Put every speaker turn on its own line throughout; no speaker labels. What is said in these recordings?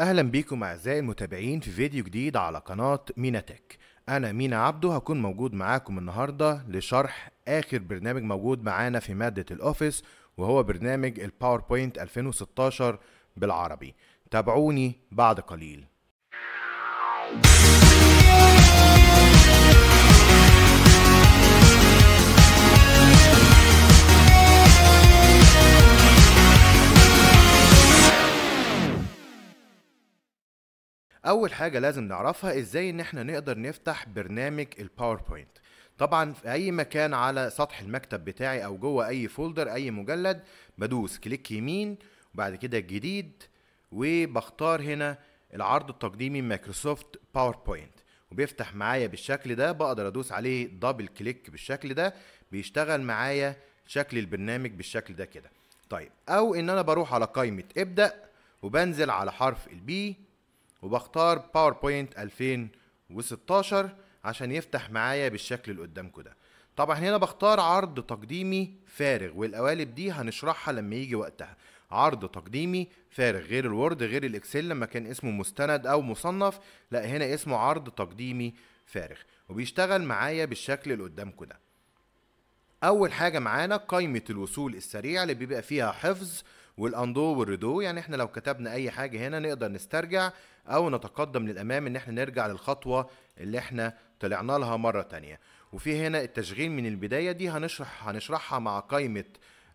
اهلا بيكم اعزائي المتابعين في فيديو جديد على قناة ميناتك انا مينا عبدو هكون موجود معاكم النهاردة لشرح اخر برنامج موجود معانا في مادة الاوفيس وهو برنامج الباوربوينت 2016 بالعربي تابعوني بعد قليل اول حاجه لازم نعرفها ازاي ان احنا نقدر نفتح برنامج الباوربوينت طبعا في اي مكان على سطح المكتب بتاعي او جوه اي فولدر اي مجلد بدوس كليك يمين وبعد كده جديد وبختار هنا العرض التقديمي مايكروسوفت باوربوينت وبيفتح معايا بالشكل ده بقدر ادوس عليه دبل كليك بالشكل ده بيشتغل معايا شكل البرنامج بالشكل ده كده طيب او ان انا بروح على قائمه ابدا وبنزل على حرف البي وبختار باوربوينت 2016 عشان يفتح معايا بالشكل اللي قدامكم ده طبعا هنا بختار عرض تقديمي فارغ والقوالب دي هنشرحها لما يجي وقتها عرض تقديمي فارغ غير الوورد غير الاكسل لما كان اسمه مستند او مصنف لا هنا اسمه عرض تقديمي فارغ وبيشتغل معايا بالشكل اللي قدامكم ده اول حاجه معانا قائمه الوصول السريع اللي بيبقى فيها حفظ والاندو والردو يعني احنا لو كتبنا اي حاجه هنا نقدر نسترجع او نتقدم للامام ان احنا نرجع للخطوه اللي احنا طلعنا لها مره تانية وفي هنا التشغيل من البدايه دي هنشرح هنشرحها مع قائمه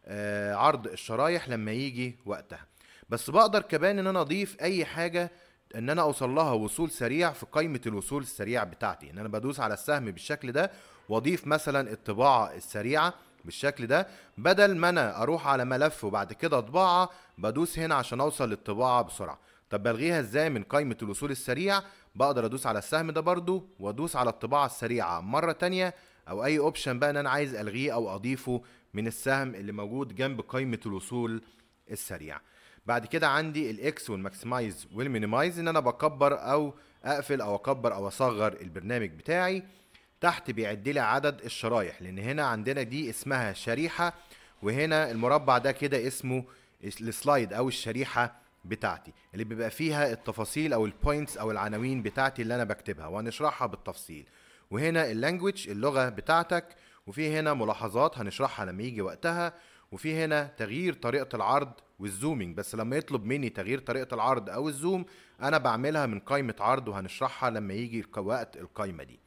آه، عرض الشرايح لما يجي وقتها بس بقدر كمان ان انا اضيف اي حاجه ان انا اوصل لها وصول سريع في قائمه الوصول السريع بتاعتي ان انا بدوس على السهم بالشكل ده واضيف مثلا الطباعه السريعه بالشكل ده بدل ما انا اروح على ملف وبعد كده اطباعه بدوس هنا عشان اوصل للطباعه بسرعه طب بلغيها ازاي من قائمه الوصول السريع بقدر ادوس على السهم ده برده وادوس على الطباعه السريعه مره تانية او اي اوبشن بقى ان انا عايز الغيه او اضيفه من السهم اللي موجود جنب قائمه الوصول السريع بعد كده عندي الاكس والماكسمايز والمينيمايز ان انا بكبر او اقفل او اكبر او اصغر البرنامج بتاعي تحت بيعد لي عدد الشرايح لان هنا عندنا دي اسمها شريحه وهنا المربع ده كده اسمه السلايد او الشريحه بتاعتي اللي بيبقى فيها التفاصيل او البوينتس او العناوين بتاعتي اللي انا بكتبها وهنشرحها بالتفصيل وهنا اللانجوج اللغه بتاعتك وفي هنا ملاحظات هنشرحها لما يجي وقتها وفي هنا تغيير طريقه العرض والزومينج بس لما يطلب مني تغيير طريقه العرض او الزوم انا بعملها من قائمه عرض وهنشرحها لما يجي وقت القائمه دي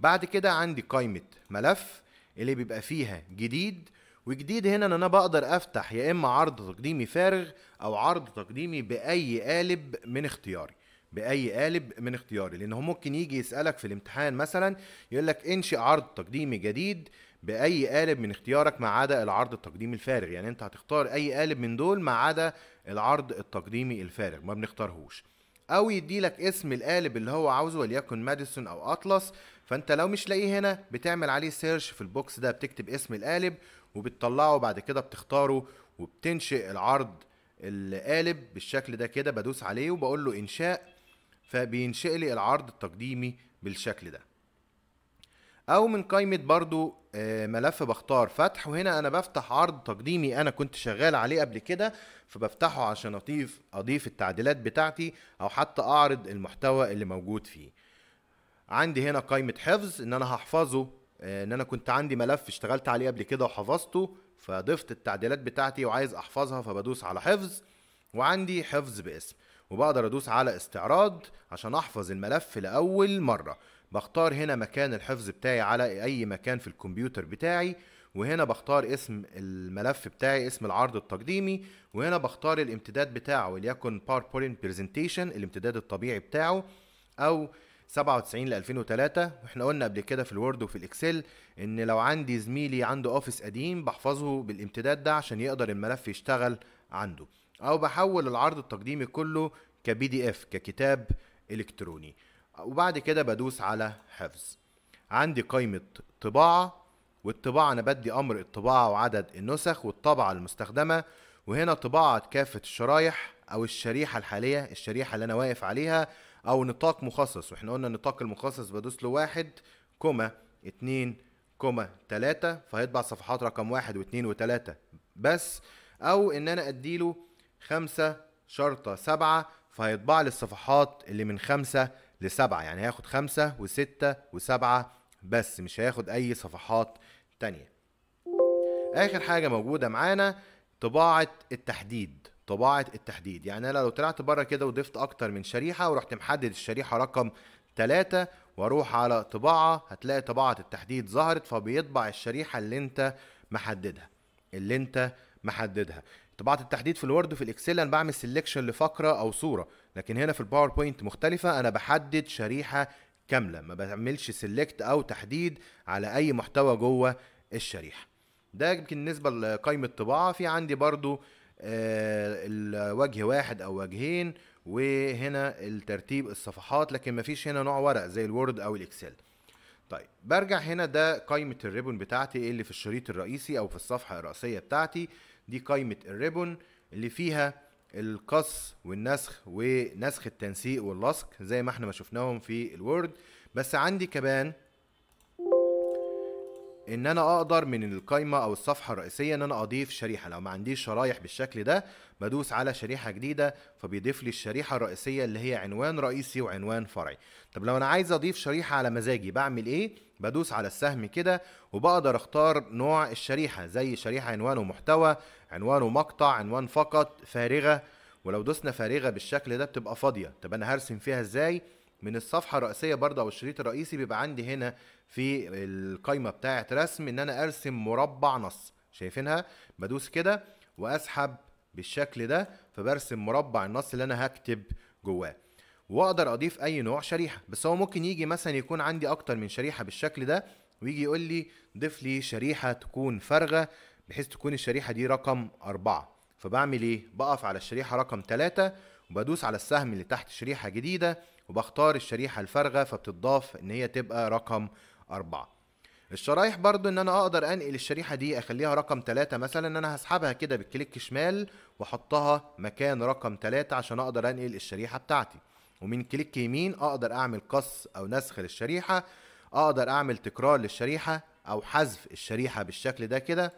بعد كده عندي قائمه ملف اللي بيبقى فيها جديد وجديد هنا ان انا بقدر افتح يا اما عرض تقديمي فارغ او عرض تقديمي باي قالب من اختياري باي قالب من اختياري لان هو ممكن يجي يسالك في الامتحان مثلا يقول لك انشئ عرض تقديمي جديد باي قالب من اختيارك ما عدا العرض التقديمي الفارغ يعني انت هتختار اي قالب من دول ما عدا العرض التقديمي الفارغ ما بنختارهوش او يديلك اسم القالب اللي هو عاوزه وليكن ماديسون او اطلس فانت لو مش لاقيه هنا بتعمل عليه سيرش في البوكس ده بتكتب اسم القالب وبتطلعه بعد كده بتختاره وبتنشئ العرض القالب بالشكل ده كده بدوس عليه وبقول له انشاء فبينشئ لي العرض التقديمي بالشكل ده او من قائمه برضو آه، ملف بختار فتح وهنا انا بفتح عرض تقديمي انا كنت شغال عليه قبل كده فبفتحه عشان اضيف اضيف التعديلات بتاعتي او حتى اعرض المحتوى اللي موجود فيه عندي هنا قائمه حفظ ان انا هحفظه آه، ان انا كنت عندي ملف اشتغلت عليه قبل كده وحفظته فضفت التعديلات بتاعتي وعايز احفظها فبدوس على حفظ وعندي حفظ باسم وبقدر ادوس على استعراض عشان احفظ الملف لاول مره بختار هنا مكان الحفظ بتاعي على اي مكان في الكمبيوتر بتاعي وهنا بختار اسم الملف بتاعي اسم العرض التقديمي وهنا بختار الامتداد بتاعه وليكن PowerPoint Presentation الامتداد الطبيعي بتاعه او 97 ل 2003 واحنا قلنا قبل كده في الوورد وفي الاكسل ان لو عندي زميلي عنده اوفيس قديم بحفظه بالامتداد ده عشان يقدر الملف يشتغل عنده او بحول العرض التقديمي كله كبي دي اف ككتاب الكتروني وبعد كده بدوس على حفظ عندي قائمه طباعه والطباعه انا بدي امر الطباعه وعدد النسخ والطبعه المستخدمه وهنا طباعه كافه الشرايح او الشريحه الحاليه الشريحه اللي انا واقف عليها او نطاق مخصص واحنا قلنا النطاق المخصص بدوس له واحد كوما اتنين كوما تلاتة فهيطبع صفحات رقم واحد واتنين وتلاتة بس او ان انا اديله خمسة شرطة سبعة فهيطبع لي الصفحات اللي من خمسة لسبعة يعني هياخد خمسة وستة وسبعة بس مش هياخد اي صفحات تانية اخر حاجة موجودة معانا طباعة التحديد طباعه التحديد يعني انا لو طلعت بره كده وضفت اكتر من شريحه ورحت محدد الشريحه رقم 3 واروح على طباعه هتلاقي طباعه التحديد ظهرت فبيطبع الشريحه اللي انت محددها اللي انت محددها طباعه التحديد في الوورد وفي الاكسل انا بعمل سيلكشن لفقره او صوره لكن هنا في الباوربوينت مختلفه انا بحدد شريحه كامله ما بعملش سيلكت او تحديد على اي محتوى جوه الشريحه ده يمكن بالنسبه لقائمه الطباعه في عندي برضو آه، الوجه واحد او وجهين وهنا الترتيب الصفحات لكن مفيش هنا نوع ورق زي الوورد او الاكسل طيب برجع هنا ده قائمة الريبون بتاعتي اللي في الشريط الرئيسي او في الصفحة الرئيسية بتاعتي دي قائمة الريبون اللي فيها القص والنسخ ونسخ التنسيق واللصق زي ما احنا ما شفناهم في الوورد بس عندي كمان ان انا اقدر من القايمه او الصفحه الرئيسيه ان انا اضيف شريحه لو ما عنديش شرايح بالشكل ده بدوس على شريحه جديده فبيضيف لي الشريحه الرئيسيه اللي هي عنوان رئيسي وعنوان فرعي طب لو انا عايز اضيف شريحه على مزاجي بعمل ايه بدوس على السهم كده وبقدر اختار نوع الشريحه زي شريحه عنوان ومحتوى عنوان ومقطع عنوان فقط فارغه ولو دوسنا فارغه بالشكل ده بتبقى فاضيه طب انا هرسم فيها ازاي من الصفحه الرئيسيه برضه او الشريط الرئيسي بيبقى عندي هنا في القايمه بتاعه رسم ان انا ارسم مربع نص شايفينها بدوس كده واسحب بالشكل ده فبرسم مربع النص اللي انا هكتب جواه واقدر اضيف اي نوع شريحه بس هو ممكن يجي مثلا يكون عندي اكتر من شريحه بالشكل ده ويجي يقول لي ضيف لي شريحه تكون فارغه بحيث تكون الشريحه دي رقم أربعة فبعمل ايه بقف على الشريحه رقم ثلاثة وبدوس على السهم اللي تحت شريحه جديده وبختار الشريحة الفارغة فبتضاف ان هي تبقى رقم أربعة الشرايح برضو ان انا اقدر انقل الشريحة دي اخليها رقم تلاتة مثلا ان انا هسحبها كده بالكليك شمال واحطها مكان رقم تلاتة عشان اقدر انقل الشريحة بتاعتي ومن كليك يمين اقدر اعمل قص او نسخ للشريحة اقدر اعمل تكرار للشريحة او حذف الشريحة بالشكل ده كده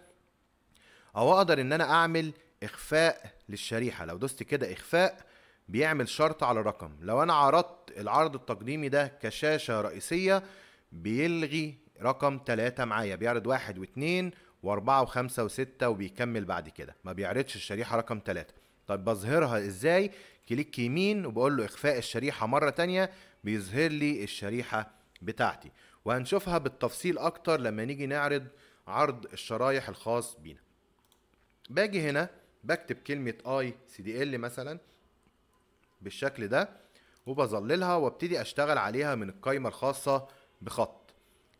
او اقدر ان انا اعمل اخفاء للشريحة لو دوست كده اخفاء بيعمل شرط على رقم لو انا عرضت العرض التقديمي ده كشاشه رئيسيه بيلغي رقم ثلاثة معايا بيعرض واحد واثنين واربعة وخمسة وستة وبيكمل بعد كده ما بيعرضش الشريحة رقم ثلاثة طب بظهرها ازاي كليك يمين وبقول له اخفاء الشريحة مرة تانية بيظهر لي الشريحة بتاعتي وهنشوفها بالتفصيل اكتر لما نيجي نعرض عرض الشرايح الخاص بينا باجي هنا بكتب كلمة اي سي دي ال مثلا بالشكل ده وبظللها وابتدي اشتغل عليها من القايمة الخاصة بخط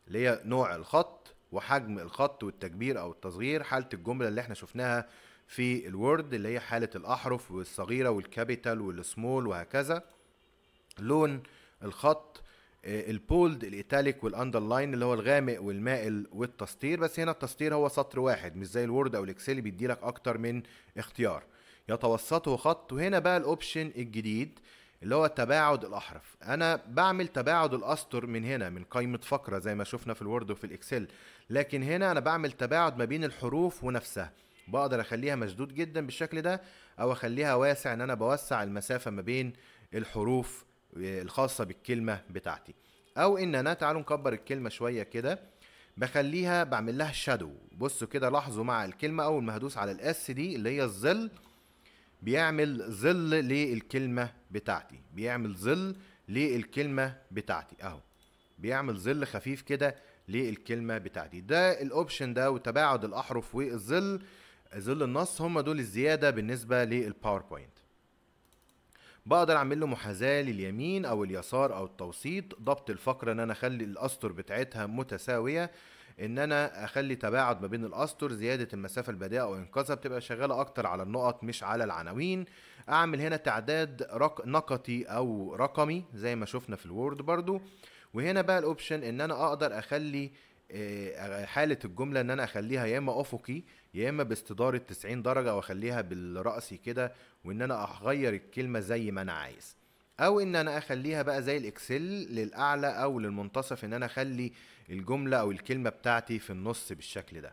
اللي هي نوع الخط وحجم الخط والتكبير او التصغير حالة الجملة اللي احنا شفناها في الوورد اللي هي حالة الاحرف والصغيرة والكابيتال والسمول وهكذا لون الخط آه، البولد الايتاليك والاندرلاين اللي هو الغامق والمائل والتسطير بس هنا التسطير هو سطر واحد مش زي الوورد او الاكسل بيديلك اكتر من اختيار يتوسطه خط وهنا بقى الاوبشن الجديد اللي هو تباعد الاحرف انا بعمل تباعد الاسطر من هنا من قائمه فقره زي ما شفنا في الوورد وفي الاكسل لكن هنا انا بعمل تباعد ما بين الحروف ونفسها بقدر اخليها مشدود جدا بالشكل ده او اخليها واسع ان انا بوسع المسافه ما بين الحروف آه، الخاصه بالكلمه بتاعتي او ان انا تعالوا نكبر الكلمه شويه كده بخليها بعمل لها شادو بصوا كده لاحظوا مع الكلمه اول ما هدوس على الاس دي اللي هي الظل بيعمل ظل للكلمه بتاعتي بيعمل ظل للكلمه بتاعتي اهو بيعمل ظل خفيف كده للكلمه بتاعتي ده الاوبشن ده وتباعد الاحرف والظل ظل النص هم دول الزياده بالنسبه للباوربوينت بقدر اعمل له محاذاه لليمين او اليسار او التوسيط ضبط الفقره ان انا اخلي الاسطر بتاعتها متساويه ان انا اخلي تباعد ما بين الاسطر زياده المسافه البديهه او انقاذها بتبقى شغاله اكتر على النقط مش على العناوين اعمل هنا تعداد رق... نقطي او رقمي زي ما شفنا في الوورد برضو وهنا بقى الاوبشن ان انا اقدر اخلي آه، حالة الجملة ان انا اخليها يا اما افقي يا اما باستدارة 90 درجة واخليها بالرأسي كده وان انا اغير الكلمة زي ما انا عايز او ان انا اخليها بقى زي الاكسل للاعلى او للمنتصف ان انا اخلي الجمله او الكلمه بتاعتي في النص بالشكل ده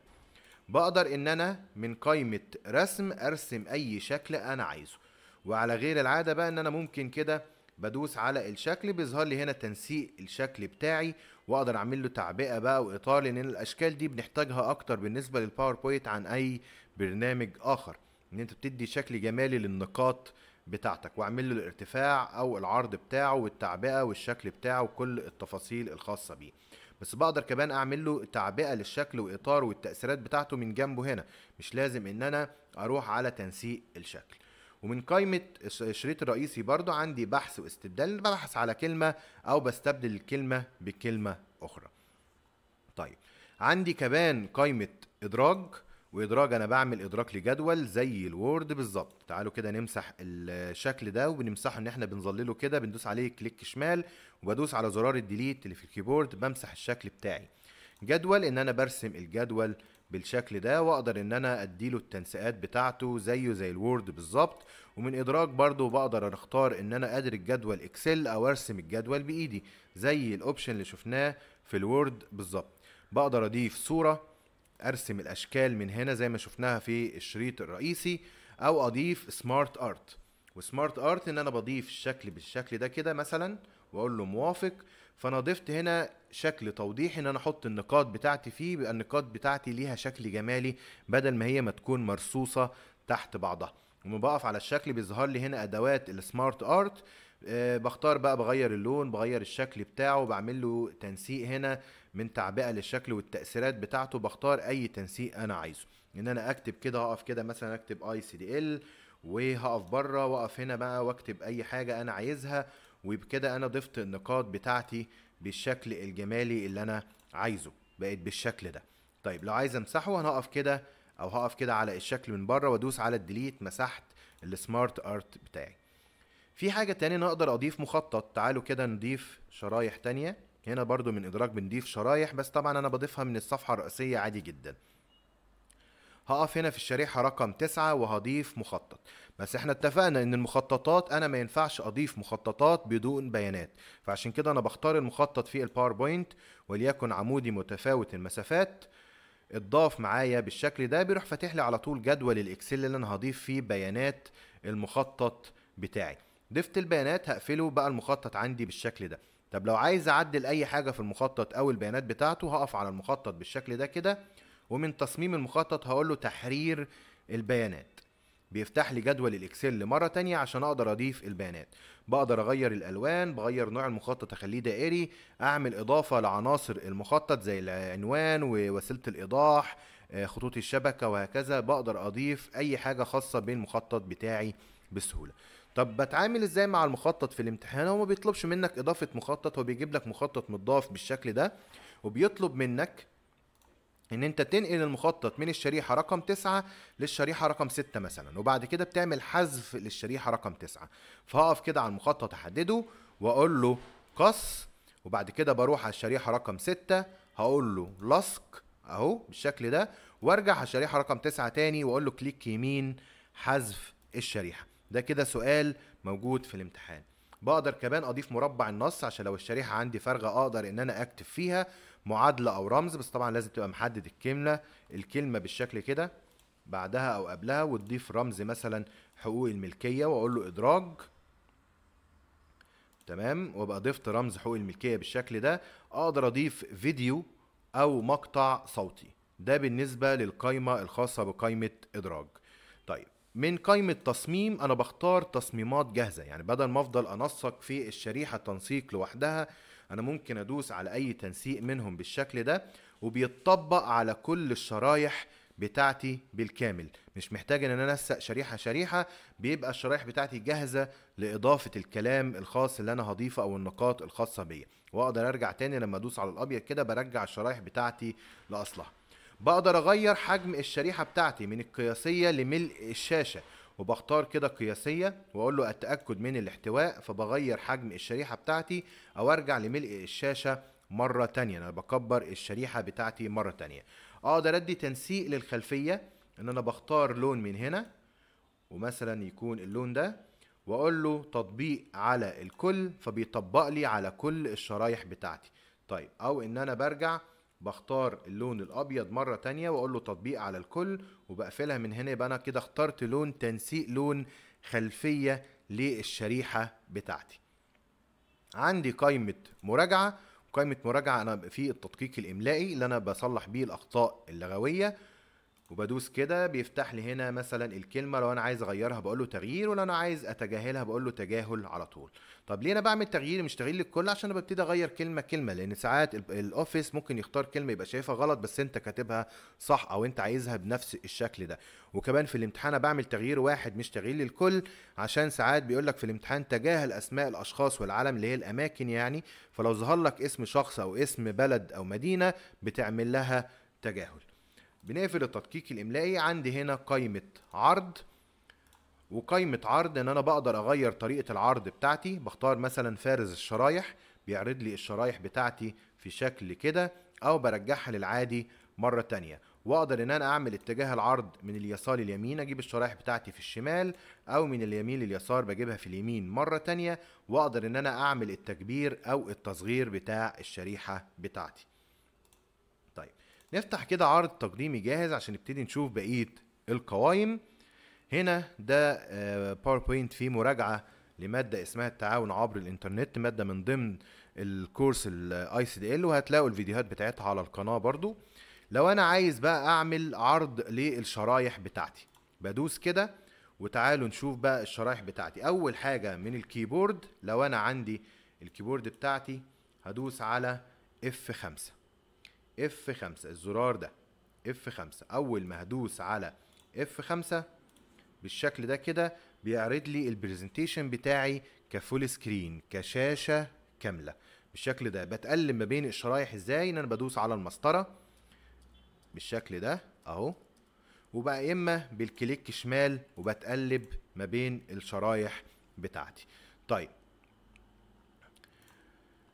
بقدر ان انا من قائمه رسم ارسم اي شكل انا عايزه وعلى غير العاده بقى ان انا ممكن كده بدوس على الشكل بيظهر لي هنا تنسيق الشكل بتاعي واقدر اعمل له تعبئه بقى واطار لان الاشكال دي بنحتاجها اكتر بالنسبه للباوربوينت عن اي برنامج اخر ان انت بتدي شكل جمالي للنقاط بتاعتك واعمل له الارتفاع او العرض بتاعه والتعبئه والشكل بتاعه وكل التفاصيل الخاصه بيه بس بقدر كمان اعمل له تعبئه للشكل واطاره والتاثيرات بتاعته من جنبه هنا مش لازم ان انا اروح على تنسيق الشكل ومن قائمة الشريط الرئيسي برضو عندي بحث واستبدال ببحث على كلمة أو بستبدل الكلمة بكلمة أخرى طيب عندي كمان قائمة إدراج وادراج انا بعمل ادراك لجدول زي الوورد بالظبط تعالوا كده نمسح الشكل ده وبنمسحه ان احنا بنظلله كده بندوس عليه كليك شمال وبدوس على زرار الديليت اللي في الكيبورد بمسح الشكل بتاعي جدول ان انا برسم الجدول بالشكل ده واقدر ان انا اديله التنسيقات بتاعته زيه زي الوورد بالظبط ومن ادراك برضو بقدر اختار ان انا قادر الجدول اكسل او ارسم الجدول بايدي زي الاوبشن اللي شفناه في الوورد بالظبط بقدر اضيف صوره ارسم الاشكال من هنا زي ما شفناها في الشريط الرئيسي او اضيف سمارت ارت وسمارت ارت ان انا بضيف الشكل بالشكل ده كده مثلا واقول له موافق فانا ضفت هنا شكل توضيحي ان انا احط النقاط بتاعتي فيه يبقى النقاط بتاعتي ليها شكل جمالي بدل ما هي ما تكون مرصوصه تحت بعضها لما بقف على الشكل بيظهر لي هنا ادوات السمارت ارت أه بختار بقى بغير اللون بغير الشكل بتاعه بعمل له تنسيق هنا من تعبئه للشكل والتاثيرات بتاعته بختار اي تنسيق انا عايزه ان انا اكتب كده هقف كده مثلا اكتب اي سي دي ال وهقف بره واقف هنا بقى واكتب اي حاجه انا عايزها وبكده انا ضفت النقاط بتاعتي بالشكل الجمالي اللي انا عايزه بقت بالشكل ده طيب لو عايز امسحه انا هقف كده او هقف كده على الشكل من بره وادوس على الديليت مسحت السمارت ارت بتاعي في حاجة تانية انا اقدر اضيف مخطط تعالوا كده نضيف شرايح تانية هنا برضو من ادراك بنضيف شرايح بس طبعا انا بضيفها من الصفحة الرئيسية عادي جدا هقف هنا في الشريحة رقم تسعة وهضيف مخطط بس احنا اتفقنا ان المخططات انا ما ينفعش اضيف مخططات بدون بيانات فعشان كده انا بختار المخطط في الباوربوينت وليكن عمودي متفاوت المسافات اتضاف معايا بالشكل ده بيروح فاتح لي على طول جدول الاكسل اللي انا هضيف فيه بيانات المخطط بتاعي ضفت البيانات هقفله بقى المخطط عندي بالشكل ده طب لو عايز اعدل اي حاجه في المخطط او البيانات بتاعته هقف على المخطط بالشكل ده كده ومن تصميم المخطط هقول له تحرير البيانات بيفتح لي جدول الاكسل مره تانية عشان اقدر اضيف البيانات بقدر اغير الالوان بغير نوع المخطط اخليه دائري اعمل اضافه لعناصر المخطط زي العنوان ووسيله الايضاح آه، خطوط الشبكه وهكذا بقدر اضيف اي حاجه خاصه بالمخطط بتاعي بسهوله طب بتعامل ازاي مع المخطط في الامتحان هو ما بيطلبش منك اضافه مخطط هو بيجيب لك مخطط متضاف بالشكل ده وبيطلب منك ان انت تنقل المخطط من الشريحة رقم تسعة للشريحة رقم ستة مثلا وبعد كده بتعمل حذف للشريحة رقم تسعة فهقف كده على المخطط احدده واقول له قص وبعد كده بروح على الشريحة رقم ستة هقول له لصق اهو بالشكل ده وارجع على الشريحة رقم تسعة تاني واقول له كليك يمين حذف الشريحة ده كده سؤال موجود في الامتحان بقدر كمان اضيف مربع النص عشان لو الشريحه عندي فارغه اقدر ان انا اكتب فيها معادله او رمز بس طبعا لازم تبقى محدد الكلمه الكلمه بالشكل كده بعدها او قبلها وتضيف رمز مثلا حقوق الملكيه واقول له ادراج تمام وابقى ضفت رمز حقوق الملكيه بالشكل ده اقدر اضيف فيديو او مقطع صوتي ده بالنسبه للقائمه الخاصه بقائمه ادراج طيب من قائمة تصميم أنا بختار تصميمات جاهزة يعني بدل ما أفضل أنسق في الشريحة تنسيق لوحدها أنا ممكن أدوس على أي تنسيق منهم بالشكل ده وبيتطبق على كل الشرايح بتاعتي بالكامل مش محتاج ان انا انسق شريحه شريحه بيبقى الشرايح بتاعتي جاهزه لاضافه الكلام الخاص اللي انا هضيفه او النقاط الخاصه بيا واقدر ارجع تاني لما ادوس على الابيض كده برجع الشرايح بتاعتي لاصلها بقدر اغير حجم الشريحه بتاعتي من القياسيه لملء الشاشه وبختار كده قياسية واقول له التأكد من الاحتواء فبغير حجم الشريحة بتاعتي او ارجع لملء الشاشة مرة تانية انا بكبر الشريحة بتاعتي مرة تانية اقدر ادي تنسيق للخلفية ان انا بختار لون من هنا ومثلا يكون اللون ده واقول له تطبيق على الكل فبيطبق لي على كل الشرايح بتاعتي طيب او ان انا برجع بختار اللون الابيض مره تانية واقول له تطبيق على الكل وبقفلها من هنا يبقى انا كده اخترت لون تنسيق لون خلفيه للشريحه بتاعتي عندي قائمه مراجعه قائمه مراجعه انا في التدقيق الاملائي اللي انا بصلح بيه الاخطاء اللغويه وبدوس كده بيفتح لي هنا مثلا الكلمه لو انا عايز اغيرها بقول له تغيير ولو انا عايز اتجاهلها بقول له تجاهل على طول طب ليه انا بعمل تغيير مش تغيير للكل عشان انا ببتدي اغير كلمه كلمه لان ساعات الاوفيس ممكن يختار كلمه يبقى شايفها غلط بس انت كاتبها صح او انت عايزها بنفس الشكل ده وكمان في الامتحان بعمل تغيير واحد مش تغيير للكل عشان ساعات بيقول لك في الامتحان تجاهل اسماء الاشخاص والعلم اللي هي الاماكن يعني فلو ظهر لك اسم شخص او اسم بلد او مدينه بتعمل لها تجاهل بنقفل التدقيق الاملائي عندي هنا قائمه عرض وقائمه عرض ان انا بقدر اغير طريقه العرض بتاعتي بختار مثلا فارز الشرايح بيعرض لي الشرايح بتاعتي في شكل كده او برجعها للعادي مره تانية واقدر ان انا اعمل اتجاه العرض من اليسار لليمين اجيب الشرايح بتاعتي في الشمال او من اليمين لليسار بجيبها في اليمين مره تانية واقدر ان انا اعمل التكبير او التصغير بتاع الشريحه بتاعتي نفتح كده عرض تقديمي جاهز عشان نبتدي نشوف بقيه القوائم هنا ده باوربوينت آه، فيه مراجعه لماده اسمها التعاون عبر الانترنت ماده من ضمن الكورس الاي سي دي ال وهتلاقوا الفيديوهات بتاعتها على القناه برضو لو انا عايز بقى اعمل عرض للشرايح بتاعتي بدوس كده وتعالوا نشوف بقى الشرايح بتاعتي اول حاجه من الكيبورد لو انا عندي الكيبورد بتاعتي هدوس على F5 F5 الزرار ده F5 اول ما هدوس على F5 بالشكل ده كده بيعرض لي البرزنتيشن بتاعي كفول سكرين كشاشه كامله بالشكل ده بتقلب ما بين الشرايح ازاي ان انا بدوس على المسطره بالشكل ده اهو وبقى اما بالكليك شمال وبتقلب ما بين الشرايح بتاعتي طيب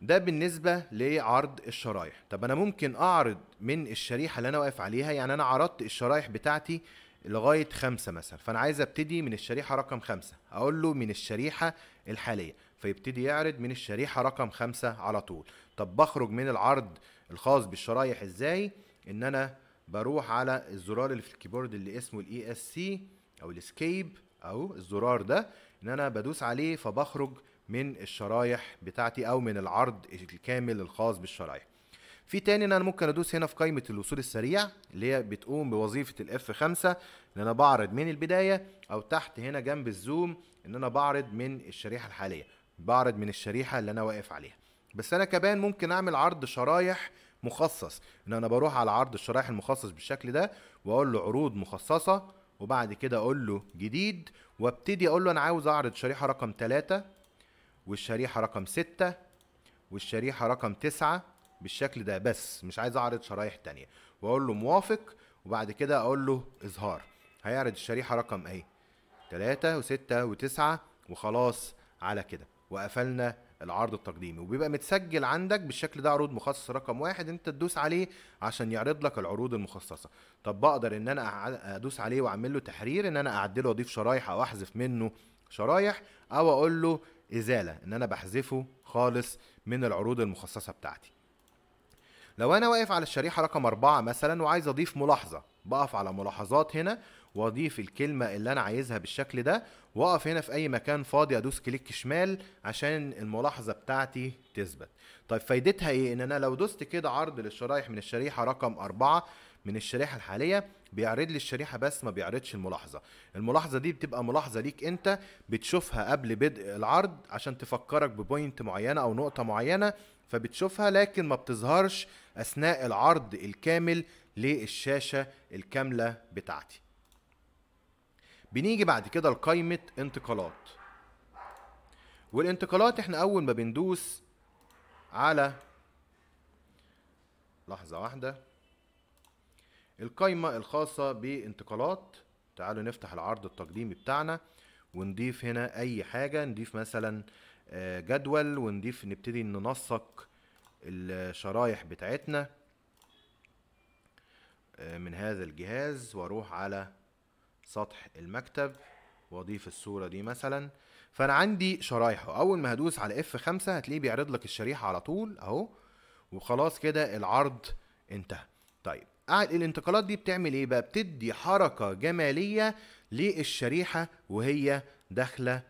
ده بالنسبة لعرض الشرايح طب أنا ممكن أعرض من الشريحة اللي أنا واقف عليها يعني أنا عرضت الشرايح بتاعتي لغاية خمسة مثلا فأنا عايز أبتدي من الشريحة رقم خمسة أقول له من الشريحة الحالية فيبتدي يعرض من الشريحة رقم خمسة على طول طب بخرج من العرض الخاص بالشرايح إزاي إن أنا بروح على الزرار اللي في الكيبورد اللي اسمه الاي اس e سي او الاسكيب او الزرار ده ان انا بدوس عليه فبخرج من الشرايح بتاعتي او من العرض الكامل الخاص بالشرايح في تاني ان انا ممكن ادوس هنا في قائمه الوصول السريع اللي هي بتقوم بوظيفه الاف 5 ان انا بعرض من البدايه او تحت هنا جنب الزوم ان انا بعرض من الشريحه الحاليه بعرض من الشريحه اللي انا واقف عليها بس انا كمان ممكن اعمل عرض شرايح مخصص ان انا بروح على عرض الشرايح المخصص بالشكل ده واقول له عروض مخصصه وبعد كده اقول له جديد وابتدي اقول له انا عاوز اعرض شريحه رقم 3 والشريحه رقم 6 والشريحه رقم 9 بالشكل ده بس مش عايز اعرض شرايح تانية واقول له موافق وبعد كده اقول له اظهار هيعرض الشريحه رقم اهي 3 و6 و9 وخلاص على كده وقفلنا العرض التقديمي وبيبقى متسجل عندك بالشكل ده عروض مخصص رقم واحد انت تدوس عليه عشان يعرض لك العروض المخصصه طب بقدر ان انا ادوس عليه واعمل له تحرير ان انا اعدله واضيف شرايح او احذف منه شرايح او اقول له ازاله ان انا بحذفه خالص من العروض المخصصه بتاعتي لو انا واقف على الشريحه رقم أربعة مثلا وعايز اضيف ملاحظه بقف على ملاحظات هنا واضيف الكلمه اللي انا عايزها بالشكل ده واقف هنا في اي مكان فاضي ادوس كليك شمال عشان الملاحظه بتاعتي تثبت طيب فايدتها ايه ان انا لو دوست كده عرض للشرايح من الشريحه رقم أربعة من الشريحه الحاليه بيعرض لي الشريحه بس ما بيعرضش الملاحظه الملاحظه دي بتبقى ملاحظه ليك انت بتشوفها قبل بدء العرض عشان تفكرك ببوينت معينه او نقطه معينه فبتشوفها لكن ما بتظهرش اثناء العرض الكامل للشاشه الكامله بتاعتي بنيجي بعد كده لقائمه انتقالات والانتقالات احنا اول ما بندوس على لحظه واحده القايمة الخاصة بانتقالات تعالوا نفتح العرض التقديمي بتاعنا ونضيف هنا اي حاجة نضيف مثلا آه، جدول ونضيف نبتدي ننسق الشرايح بتاعتنا آه، من هذا الجهاز واروح على سطح المكتب واضيف الصورة دي مثلا فانا عندي شرايح اول ما هدوس على اف 5 هتلاقيه بيعرض لك الشريحة على طول اهو وخلاص كده العرض انتهى طيب الانتقالات دي بتعمل ايه بقى بتدي حركه جماليه للشريحه وهي داخله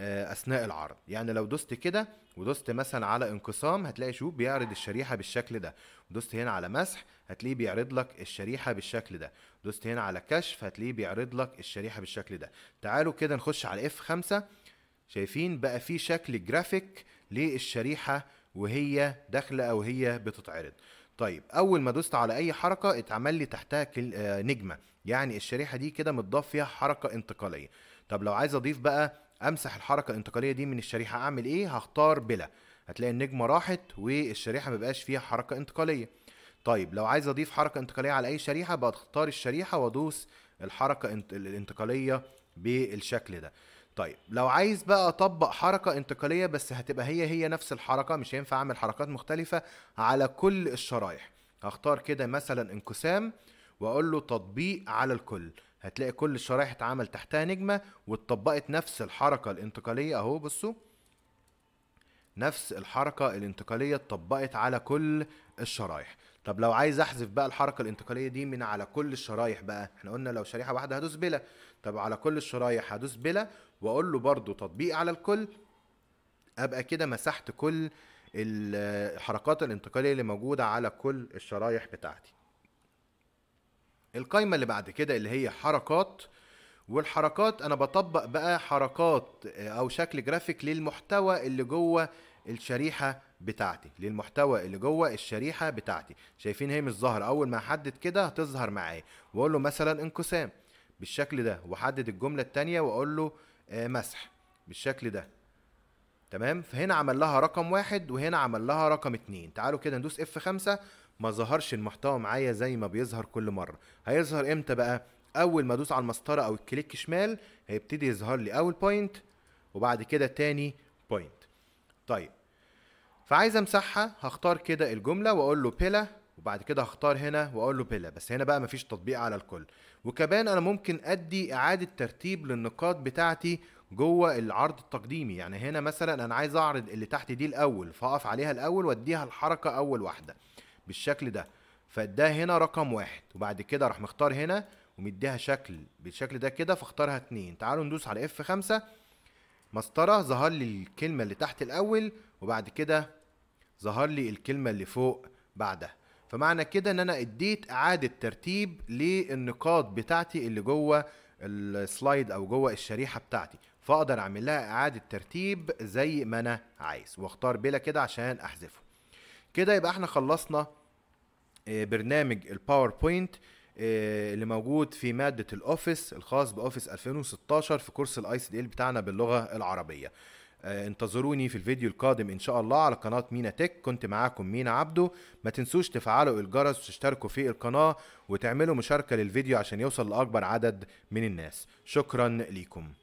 آه، اثناء العرض يعني لو دوست كده ودوست مثلا على انقسام هتلاقي شوف بيعرض الشريحه بالشكل ده دوست هنا على مسح هتلاقيه بيعرض لك الشريحه بالشكل ده دوست هنا على كشف هتلاقيه بيعرض لك الشريحه بالشكل ده تعالوا كده نخش على اف 5 شايفين بقى في شكل جرافيك للشريحه وهي داخله او هي بتتعرض طيب اول ما دوست على اي حركه اتعمل لي تحتها آه، نجمه يعني الشريحه دي كده متضاف فيها حركه انتقاليه طب لو عايز اضيف بقى امسح الحركه الانتقاليه دي من الشريحه اعمل ايه هختار بلا هتلاقي النجمه راحت والشريحه مبقاش فيها حركه انتقاليه طيب لو عايز اضيف حركه انتقاليه على اي شريحه بختار الشريحه وادوس الحركه الانتقاليه بالشكل ده طيب لو عايز بقى اطبق حركه انتقاليه بس هتبقى هي هي نفس الحركه مش هينفع اعمل حركات مختلفه على كل الشرايح هختار كده مثلا انقسام واقول له تطبيق على الكل هتلاقي كل الشرايح اتعمل تحتها نجمه واتطبقت نفس الحركه الانتقاليه اهو بصوا نفس الحركه الانتقاليه اتطبقت على كل الشرايح طب لو عايز احذف بقى الحركه الانتقاليه دي من على كل الشرايح بقى احنا قلنا لو شريحه واحده هدوس بلا طب على كل الشرايح هدوس بلا واقول له برضو تطبيق على الكل ابقى كده مسحت كل الحركات الانتقاليه اللي موجوده على كل الشرايح بتاعتي القايمه اللي بعد كده اللي هي حركات والحركات انا بطبق بقى حركات آه، او شكل جرافيك للمحتوى اللي جوه الشريحه بتاعتي للمحتوى اللي جوه الشريحه بتاعتي شايفين هي مش ظاهره اول ما احدد كده هتظهر معايا واقول له مثلا انقسام بالشكل ده واحدد الجمله الثانيه واقول له آه، مسح بالشكل ده تمام فهنا عمل لها رقم واحد وهنا عمل لها رقم اتنين تعالوا كده ندوس اف خمسة ما ظهرش المحتوى معايا زي ما بيظهر كل مرة هيظهر امتى بقى اول ما ادوس على المسطرة او الكليك شمال هيبتدي يظهر لي اول بوينت وبعد كده تاني بوينت طيب فعايز امسحها هختار كده الجملة واقول له بلا وبعد كده هختار هنا واقول له بلا بس هنا بقى مفيش تطبيق على الكل وكمان انا ممكن ادي اعاده ترتيب للنقاط بتاعتي جوه العرض التقديمي يعني هنا مثلا انا عايز اعرض اللي تحت دي الاول فاقف عليها الاول واديها الحركه اول واحده بالشكل ده فده هنا رقم واحد وبعد كده راح مختار هنا ومديها شكل بالشكل ده كده فاختارها اتنين تعالوا ندوس على اف خمسة مسطرة ظهر لي الكلمة اللي تحت الأول وبعد كده ظهر لي الكلمة اللي فوق بعدها فمعنى كده ان انا اديت اعاده ترتيب للنقاط بتاعتي اللي جوه السلايد او جوه الشريحه بتاعتي فاقدر اعمل لها اعاده ترتيب زي ما انا عايز واختار بلا كده عشان احذفه كده يبقى احنا خلصنا آه، برنامج الباوربوينت آه، اللي موجود في ماده الاوفيس الخاص باوفيس 2016 في كورس الاي سي دي بتاعنا باللغه العربيه آه، انتظروني في الفيديو القادم ان شاء الله على قناه مينا تك كنت معاكم مينا عبده ما تنسوش تفعلوا الجرس وتشتركوا في القناه وتعملوا مشاركه للفيديو عشان يوصل لاكبر عدد من الناس شكرا ليكم